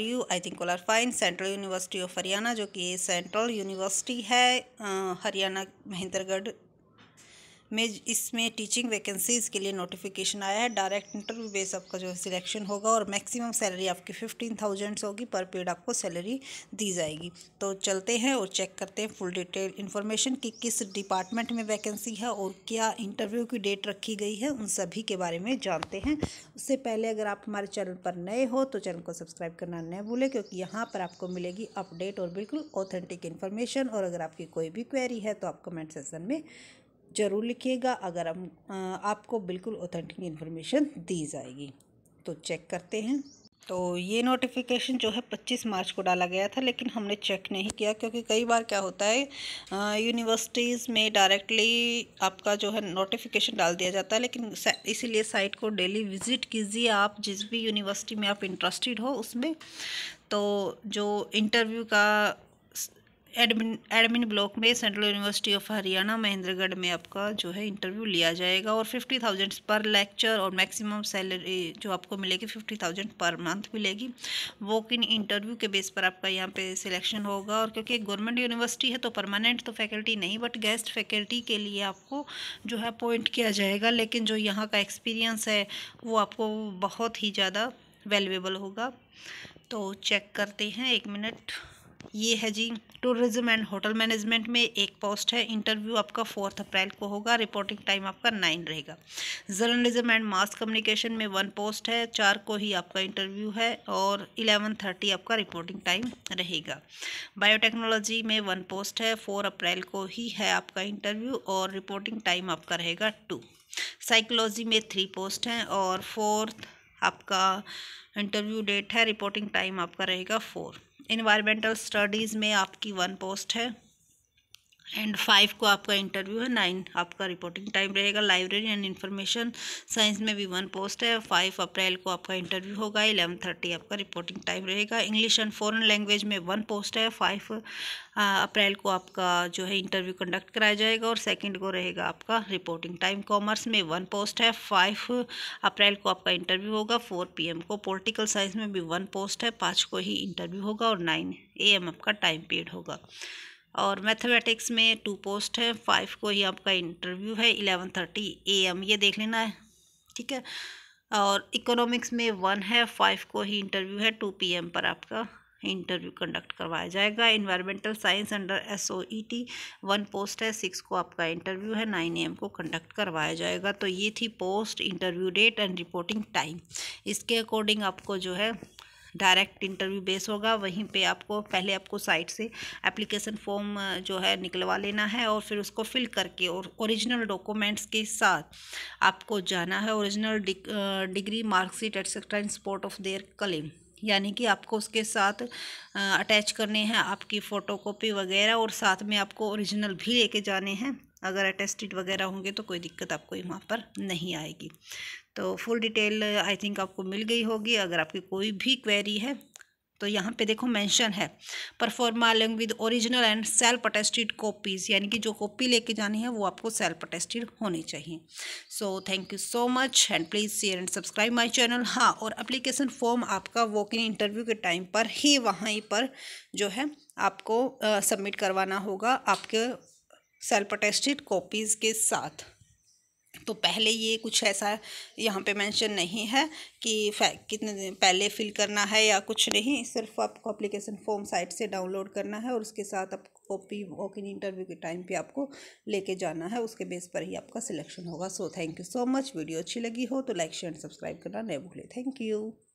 you I think fine central university of Haryana जो कि central university है हरियाणा महेंद्रगढ़ में इसमें टीचिंग वैकेंसीज़ के लिए नोटिफिकेशन आया है डायरेक्ट इंटरव्यू बेस आपका जो है सिलेक्शन होगा और मैक्सिमम सैलरी आपकी फिफ्टीन थाउजेंड्स होगी पर पेड आपको सैलरी दी जाएगी तो चलते हैं और चेक करते हैं फुल डिटेल इन्फॉर्मेशन कि किस डिपार्टमेंट में वैकेंसी है और क्या इंटरव्यू की डेट रखी गई है उन सभी के बारे में जानते हैं उससे पहले अगर आप हमारे चैनल पर नए हो तो चैनल को सब्सक्राइब करना न भूलें क्योंकि यहाँ पर आपको मिलेगी अपडेट और बिल्कुल ऑथेंटिक इन्फॉर्मेशन और अगर आपकी कोई भी क्वेरी है तो आप कमेंट सेक्शन में ज़रूर लिखिएगा अगर हम आपको बिल्कुल ऑथेंटिक इन्फॉर्मेशन दी जाएगी तो चेक करते हैं तो ये नोटिफिकेशन जो है 25 मार्च को डाला गया था लेकिन हमने चेक नहीं किया क्योंकि कई बार क्या होता है यूनिवर्सिटीज़ में डायरेक्टली आपका जो है नोटिफिकेशन डाल दिया जाता है लेकिन इसीलिए साइट को डेली विज़िट कीजिए आप जिस भी यूनिवर्सिटी में आप इंटरेस्टेड हो उसमें तो जो इंटरव्यू का एडमिन एडमिन ब्लॉक में central university of Haryana Mahendragarh में आपका जो है इंटरव्यू लिया जाएगा और फिफ्टी थाउजेंड पर लेक्चर और मैक्सिमम सैलरी जो आपको मिलेगी फिफ्टी थाउजेंड पर मंथ मिलेगी वॉक इन इंटरव्यू के बेस पर आपका यहाँ पे सिलेक्शन होगा और क्योंकि गवर्नमेंट यूनिवर्सिटी है तो परमानेंट तो फैकल्टी नहीं बट गेस्ट फैकल्टी के लिए आपको जो है अपॉइंट किया जाएगा लेकिन जो यहाँ का एक्सपीरियंस है वो आपको बहुत ही ज़्यादा वैल्यूएबल होगा तो चेक करते हैं एक मिनट ये है जी टूरिज्म एंड होटल मैनेजमेंट में एक पोस्ट है इंटरव्यू आपका फोर्थ अप्रैल को होगा रिपोर्टिंग टाइम आपका नाइन रहेगा जर्नलिज्म एंड मास कम्युनिकेशन में वन पोस्ट है चार को ही आपका इंटरव्यू है और इलेवन थर्टी आपका रिपोर्टिंग टाइम रहेगा बायोटेक्नोलॉजी में वन पोस्ट है फोर अप्रैल को ही है आपका इंटरव्यू और रिपोर्टिंग टाइम आपका रहेगा टू साइकोलॉजी में थ्री पोस्ट हैं और फोर्थ आपका इंटरव्यू डेट है रिपोर्टिंग टाइम आपका रहेगा फोर इन्वायरमेंटल स्टडीज़ में आपकी वन पोस्ट है एंड फाइव को आपका इंटरव्यू है नाइन आपका रिपोर्टिंग टाइम रहेगा लाइब्रेरी एंड इन्फॉर्मेशन साइंस में भी वन पोस्ट है फाइव अप्रैल को आपका इंटरव्यू होगा इलेवन थर्टी आपका रिपोर्टिंग टाइम रहेगा इंग्लिश एंड फॉरेन लैंग्वेज में वन पोस्ट है फाइव अप्रैल को आपका जो है इंटरव्यू कंडक्ट कराया जाएगा और सेकेंड को रहेगा आपका रिपोर्टिंग टाइम कॉमर्स में वन पोस्ट है फाइव अप्रैल को आपका इंटरव्यू होगा फोर पी को पोलिटिकल साइंस में भी वन पोस्ट है पाँच को ही इंटरव्यू होगा और नाइन ए आपका टाइम पीरियड होगा और मैथमेटिक्स में टू पोस्ट है फाइव को ही आपका इंटरव्यू है इलेवन थर्टी ए एम ये देख लेना है ठीक है और इकोनॉमिक्स में वन है फाइव को ही इंटरव्यू है टू पी एम पर आपका इंटरव्यू कंडक्ट करवाया जाएगा environmental science under S O E T one post है सिक्स को आपका इंटरव्यू है नाइन ए एम को कंडक्ट करवाया जाएगा तो ये थी post interview date and reporting time इसके अकॉर्डिंग आपको जो है डायरेक्ट इंटरव्यू बेस होगा वहीं पे आपको पहले आपको साइट से एप्लीकेशन फॉर्म जो है निकलवा लेना है और फिर उसको फिल करके और ओरिजिनल डॉक्यूमेंट्स के साथ आपको जाना है original degree marksheet etcetera in support of their claim यानी कि आपको उसके साथ अटैच करने हैं आपकी फ़ोटो वगैरह और साथ में आपको ओरिजिनल भी लेके जाने हैं अगर अटेस्टेड वगैरह होंगे तो कोई दिक्कत आपको वहाँ पर नहीं आएगी तो फुल डिटेल आई थिंक आपको मिल गई होगी अगर आपकी कोई भी क्वेरी है तो यहाँ पे देखो मेंशन है proforma along with original and self attested copies यानी कि जो कॉपी लेके जानी है वो आपको सेल्फ अटेस्टेड होनी चाहिए so thank you so much and please share and subscribe my channel हाँ और एप्लीकेशन फॉर्म आपका वॉक इन इंटरव्यू के टाइम पर ही वहीं पर जो है आपको सबमिट करवाना होगा आपके सेल्फ अटेस्टेड कॉपीज़ के साथ तो पहले ये कुछ ऐसा यहाँ पे मेंशन नहीं है कि कितने दिन पहले फिल करना है या कुछ नहीं सिर्फ आपको अप्लीकेशन फॉर्म साइट से डाउनलोड करना है और उसके साथ आप कॉपी वॉक इन इंटरव्यू के टाइम पे आपको लेके जाना है उसके बेस पर ही आपका सिलेक्शन होगा so thank you so much video अच्छी लगी हो तो लाइक शेयर एंड सब्सक्राइब करना नहीं भूले थैंक यू